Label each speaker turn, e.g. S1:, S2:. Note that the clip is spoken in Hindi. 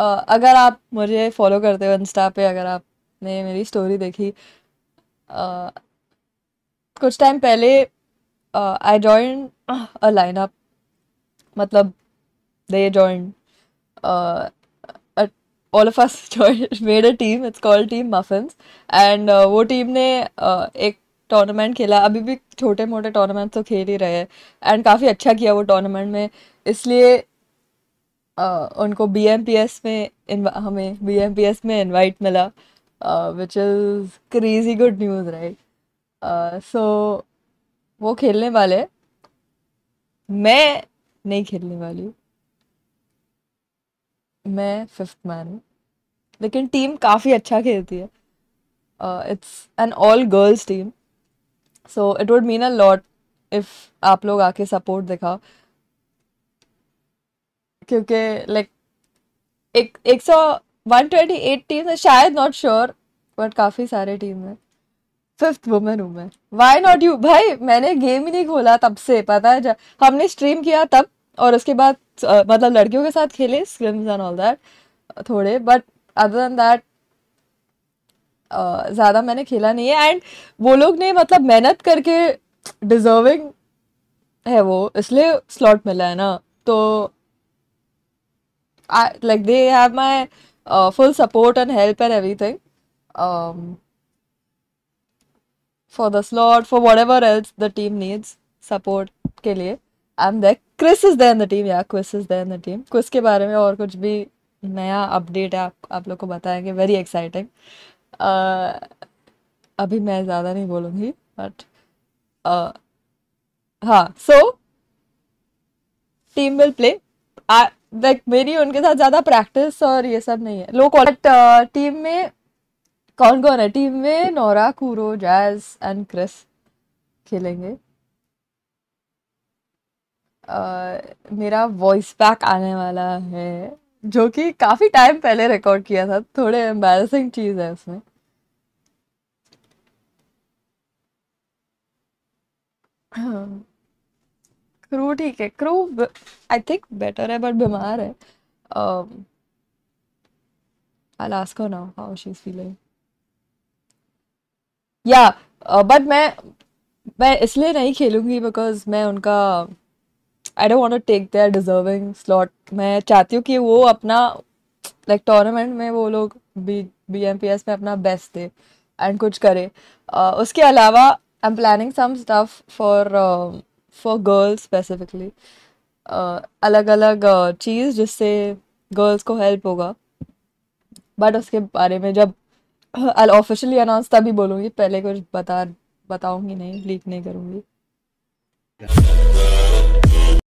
S1: uh, अगर आप मुझे फॉलो करते हो इंस्टा पे अगर आपने मेरी स्टोरी देखी uh, कुछ टाइम पहले I join a line up मतलब they join all of us made a team it's called team muffins and वो टीम ने uh, एक टूर्नामेंट खेला अभी भी छोटे मोटे टूर्नामेंट तो खेल ही रहे हैं एंड काफ़ी अच्छा किया वो टूर्नामेंट में इसलिए उनको बी एम पी एस में हमें बी एम पी एस में इन्वाइट मिला which is crazy good news right so वो खेलने वाले मैं नहीं खेलने वाली मैं फिफ्थ मैन हूँ लेकिन टीम काफ़ी अच्छा खेलती है it's an all girls team so it would mean a lot if आप लोग आके सपोर्ट दिखाओ क्योंकि लाइक एक एक सौ वन ट्वेंटी एट टीम है शायद नॉट श्योर बट काफ़ी सारे टीम है फिफ्थ वुमेन हूँ मैं वाई नॉट यू भाई मैंने गेम ही नहीं खोला तब से पता है हमने स्ट्रीम किया तब और उसके बाद मतलब लड़कियों के साथ खेले स्क्रिम्स एंड ऑल दैट थोड़े बट अदर देन दैट ज़्यादा मैंने खेला नहीं है एंड वो लोग ने मतलब मेहनत करके डिजर्विंग है वो इसलिए स्लॉट मिला है ना तो I, like they have my uh, full support and help and everything um, for the slot for whatever else the team needs support के लिए I'm there. Chris is there in the team. Yeah, Chris is there in the team. Chris क्विस के बारे में और कुछ भी नया अपडेट है आप आप लोग को बताएंगे वेरी एक्साइटिंग uh, अभी मैं ज़्यादा नहीं बोलूँगी बट uh, हाँ so team will play like मेरी उनके साथ ज्यादा प्रैक्टिस और ये सब नहीं है लो क्वालिटी टीम में कौन कौन है टीम में Nora Kuro Jazz and Chris खेलेंगे uh, मेरा वॉइस पैक आने वाला है जो कि काफ़ी टाइम पहले रिकॉर्ड किया था थोड़े एम्बेसिंग चीज़ है उसमें हाँ क्रू ठीक है क्रू आई थिंक बेटर है बट बीमार है I ask now how she is feeling या बट मैं मैं इसलिए नहीं खेलूंगी बिकॉज मैं उनका I don't want to take their deserving slot मैं चाहती हूँ कि वो अपना लाइक like, टूर्नामेंट में वो लोग B B M P S में अपना बेस्ट दे एंड कुछ करे uh, उसके अलावा I am planning some stuff for for girls specifically अलग अलग चीज़ जिससे गर्ल्स को हेल्प होगा बट उसके बारे में जब ऑफिशियली अनाउंस तभी बोलूँगी पहले कुछ बता बताऊँगी नहीं लीक नहीं करूँगी